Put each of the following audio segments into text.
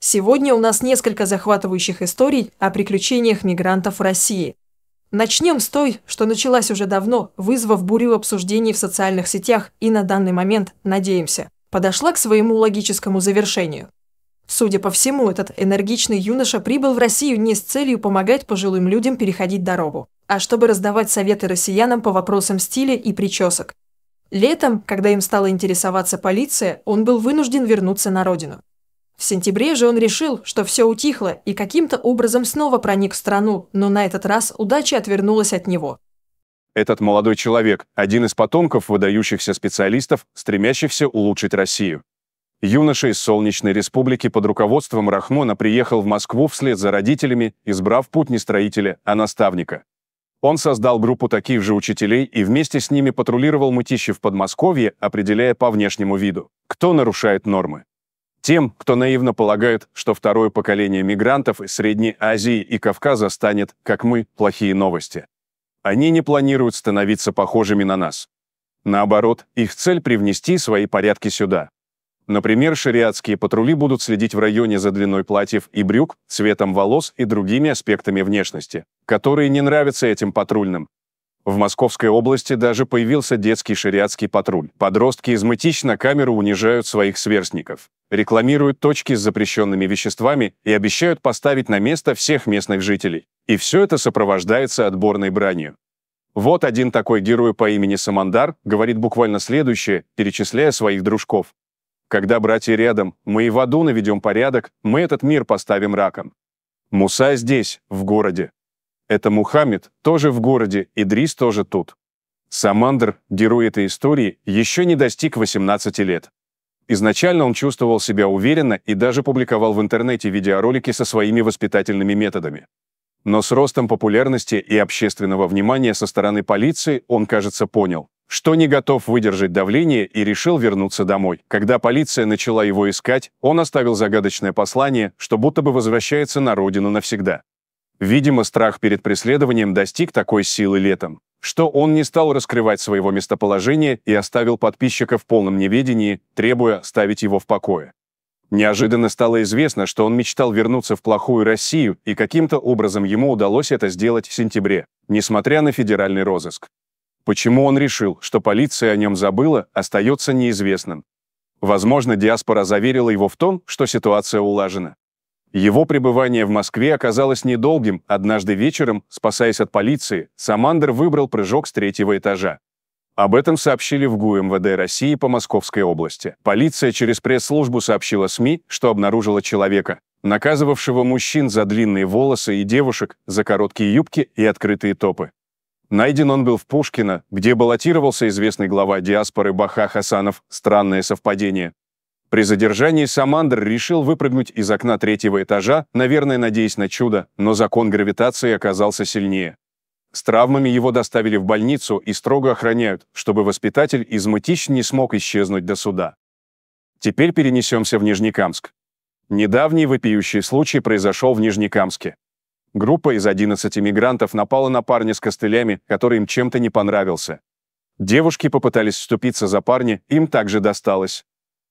Сегодня у нас несколько захватывающих историй о приключениях мигрантов в России. Начнем с той, что началась уже давно, вызвав бурю обсуждений в социальных сетях и на данный момент, надеемся, подошла к своему логическому завершению. Судя по всему, этот энергичный юноша прибыл в Россию не с целью помогать пожилым людям переходить дорогу, а чтобы раздавать советы россиянам по вопросам стиля и причесок. Летом, когда им стала интересоваться полиция, он был вынужден вернуться на родину. В сентябре же он решил, что все утихло и каким-то образом снова проник в страну, но на этот раз удача отвернулась от него. Этот молодой человек – один из потомков выдающихся специалистов, стремящихся улучшить Россию. Юноша из Солнечной Республики под руководством Рахмона приехал в Москву вслед за родителями, избрав путь не строителя, а наставника. Он создал группу таких же учителей и вместе с ними патрулировал мытищи в Подмосковье, определяя по внешнему виду, кто нарушает нормы тем, кто наивно полагает, что второе поколение мигрантов из Средней Азии и Кавказа станет, как мы, плохие новости. Они не планируют становиться похожими на нас. Наоборот, их цель — привнести свои порядки сюда. Например, шариатские патрули будут следить в районе за длиной платьев и брюк, цветом волос и другими аспектами внешности, которые не нравятся этим патрульным, в Московской области даже появился детский шариатский патруль. Подростки измытично камеру унижают своих сверстников, рекламируют точки с запрещенными веществами и обещают поставить на место всех местных жителей. И все это сопровождается отборной бранью. Вот один такой герой по имени Самандар говорит буквально следующее, перечисляя своих дружков. «Когда братья рядом, мы и в аду наведем порядок, мы этот мир поставим раком. Муса здесь, в городе. Это Мухаммед тоже в городе, и Дрис тоже тут. Самандр, герой этой истории, еще не достиг 18 лет. Изначально он чувствовал себя уверенно и даже публиковал в интернете видеоролики со своими воспитательными методами. Но с ростом популярности и общественного внимания со стороны полиции он, кажется, понял, что не готов выдержать давление и решил вернуться домой. Когда полиция начала его искать, он оставил загадочное послание, что будто бы возвращается на родину навсегда. Видимо, страх перед преследованием достиг такой силы летом, что он не стал раскрывать своего местоположения и оставил подписчика в полном неведении, требуя ставить его в покое. Неожиданно стало известно, что он мечтал вернуться в плохую Россию, и каким-то образом ему удалось это сделать в сентябре, несмотря на федеральный розыск. Почему он решил, что полиция о нем забыла, остается неизвестным. Возможно, диаспора заверила его в том, что ситуация улажена. Его пребывание в Москве оказалось недолгим. Однажды вечером, спасаясь от полиции, Самандер выбрал прыжок с третьего этажа. Об этом сообщили в ГУ МВД России по Московской области. Полиция через пресс-службу сообщила СМИ, что обнаружила человека, наказывавшего мужчин за длинные волосы и девушек, за короткие юбки и открытые топы. Найден он был в Пушкино, где баллотировался известный глава диаспоры Баха Хасанов. Странное совпадение. При задержании Самандр решил выпрыгнуть из окна третьего этажа, наверное, надеясь на чудо, но закон гравитации оказался сильнее. С травмами его доставили в больницу и строго охраняют, чтобы воспитатель из Мытищ не смог исчезнуть до суда. Теперь перенесемся в Нижнекамск. Недавний вопиющий случай произошел в Нижнекамске. Группа из 11 мигрантов напала на парня с костылями, который им чем-то не понравился. Девушки попытались вступиться за парня, им также досталось.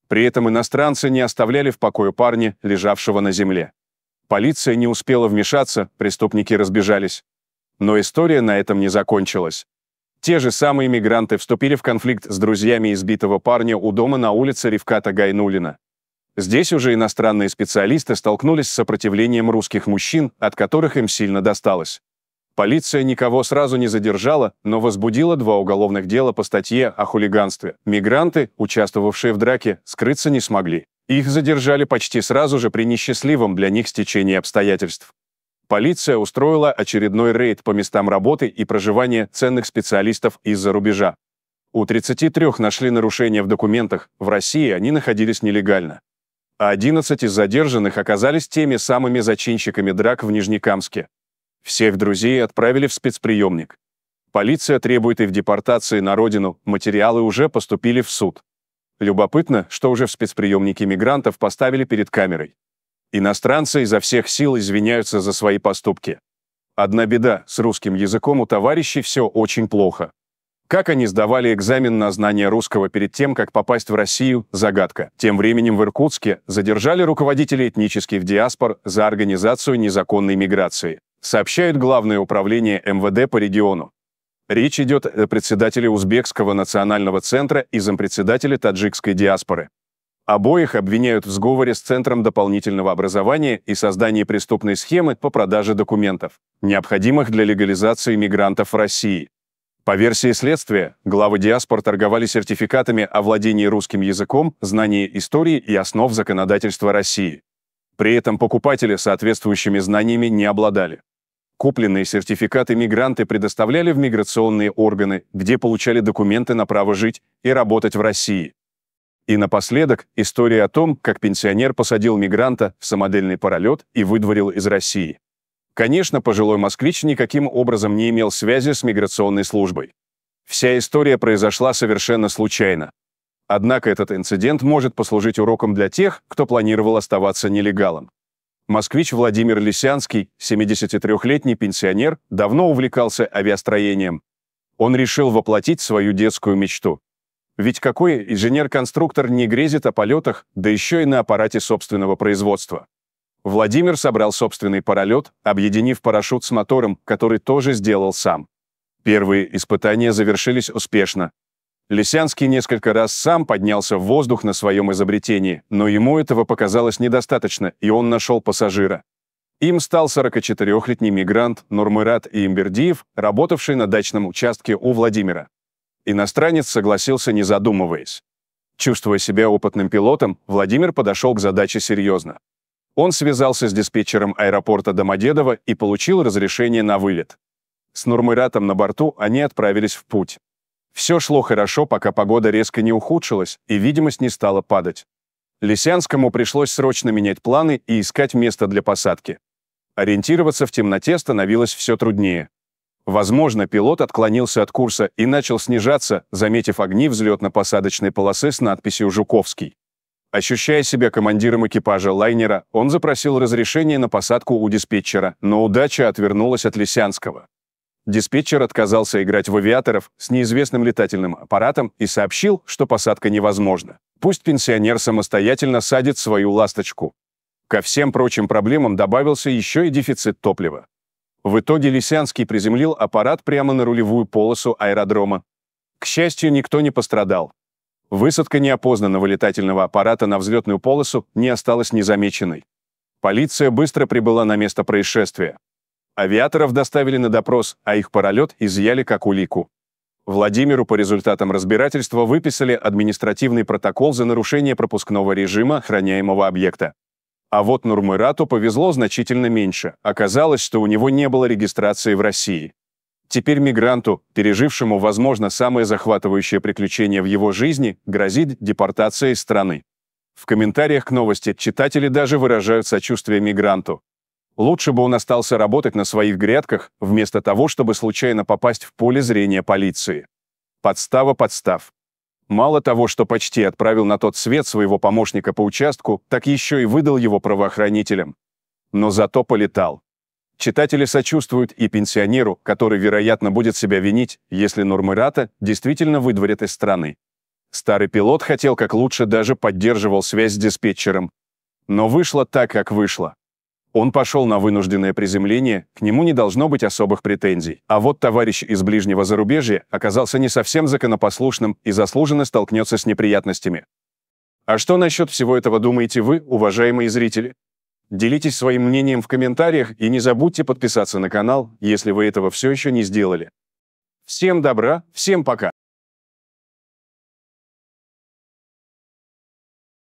При этом иностранцы не оставляли в покое парня, лежавшего на земле. Полиция не успела вмешаться, преступники разбежались. Но история на этом не закончилась. Те же самые мигранты вступили в конфликт с друзьями избитого парня у дома на улице Ревката Гайнулина. Здесь уже иностранные специалисты столкнулись с сопротивлением русских мужчин, от которых им сильно досталось. Полиция никого сразу не задержала, но возбудила два уголовных дела по статье о хулиганстве. Мигранты, участвовавшие в драке, скрыться не смогли. Их задержали почти сразу же при несчастливом для них стечении обстоятельств. Полиция устроила очередной рейд по местам работы и проживания ценных специалистов из-за рубежа. У 33 нашли нарушения в документах, в России они находились нелегально. А 11 из задержанных оказались теми самыми зачинщиками драк в Нижнекамске. Всех друзей отправили в спецприемник. Полиция требует их депортации на родину, материалы уже поступили в суд. Любопытно, что уже в спецприемнике мигрантов поставили перед камерой. Иностранцы изо всех сил извиняются за свои поступки. Одна беда, с русским языком у товарищей все очень плохо. Как они сдавали экзамен на знание русского перед тем, как попасть в Россию – загадка. Тем временем в Иркутске задержали руководителей этнических диаспор за организацию незаконной миграции сообщает Главное управление МВД по региону. Речь идет о председателе Узбекского национального центра и зампредседателе таджикской диаспоры. Обоих обвиняют в сговоре с Центром дополнительного образования и создании преступной схемы по продаже документов, необходимых для легализации мигрантов в России. По версии следствия, главы диаспор торговали сертификатами о владении русским языком, знании истории и основ законодательства России. При этом покупатели соответствующими знаниями не обладали. Купленные сертификаты мигранты предоставляли в миграционные органы, где получали документы на право жить и работать в России. И напоследок история о том, как пенсионер посадил мигранта в самодельный паралет и выдворил из России. Конечно, пожилой москвич никаким образом не имел связи с миграционной службой. Вся история произошла совершенно случайно. Однако этот инцидент может послужить уроком для тех, кто планировал оставаться нелегалом. Москвич Владимир Лисянский, 73-летний пенсионер, давно увлекался авиастроением. Он решил воплотить свою детскую мечту. Ведь какой инженер-конструктор не грезит о полетах, да еще и на аппарате собственного производства? Владимир собрал собственный паралет, объединив парашют с мотором, который тоже сделал сам. Первые испытания завершились успешно. Лисянский несколько раз сам поднялся в воздух на своем изобретении, но ему этого показалось недостаточно, и он нашел пассажира. Им стал 44-летний мигрант Нурмырат Имбердиев, работавший на дачном участке у Владимира. Иностранец согласился, не задумываясь. Чувствуя себя опытным пилотом, Владимир подошел к задаче серьезно. Он связался с диспетчером аэропорта Домодедово и получил разрешение на вылет. С Нурмыратом на борту они отправились в путь. Все шло хорошо, пока погода резко не ухудшилась и видимость не стала падать. Лисянскому пришлось срочно менять планы и искать место для посадки. Ориентироваться в темноте становилось все труднее. Возможно, пилот отклонился от курса и начал снижаться, заметив огни взлетно-посадочной полосы с надписью «Жуковский». Ощущая себя командиром экипажа лайнера, он запросил разрешение на посадку у диспетчера, но удача отвернулась от Лисянского. Диспетчер отказался играть в авиаторов с неизвестным летательным аппаратом и сообщил, что посадка невозможна. Пусть пенсионер самостоятельно садит свою ласточку. Ко всем прочим проблемам добавился еще и дефицит топлива. В итоге Лисянский приземлил аппарат прямо на рулевую полосу аэродрома. К счастью, никто не пострадал. Высадка неопознанного летательного аппарата на взлетную полосу не осталась незамеченной. Полиция быстро прибыла на место происшествия. Авиаторов доставили на допрос, а их паралет изъяли как улику. Владимиру по результатам разбирательства выписали административный протокол за нарушение пропускного режима храняемого объекта. А вот Нурмырату повезло значительно меньше. Оказалось, что у него не было регистрации в России. Теперь мигранту, пережившему, возможно, самое захватывающее приключение в его жизни, грозит депортация из страны. В комментариях к новости читатели даже выражают сочувствие мигранту. Лучше бы он остался работать на своих грядках, вместо того, чтобы случайно попасть в поле зрения полиции. Подстава подстав. Мало того, что почти отправил на тот свет своего помощника по участку, так еще и выдал его правоохранителям. Но зато полетал. Читатели сочувствуют и пенсионеру, который, вероятно, будет себя винить, если Нурмырата действительно выдворят из страны. Старый пилот хотел как лучше даже поддерживал связь с диспетчером. Но вышло так, как вышло. Он пошел на вынужденное приземление, к нему не должно быть особых претензий. А вот товарищ из ближнего зарубежья оказался не совсем законопослушным и заслуженно столкнется с неприятностями. А что насчет всего этого думаете вы, уважаемые зрители? Делитесь своим мнением в комментариях и не забудьте подписаться на канал, если вы этого все еще не сделали. Всем добра, всем пока!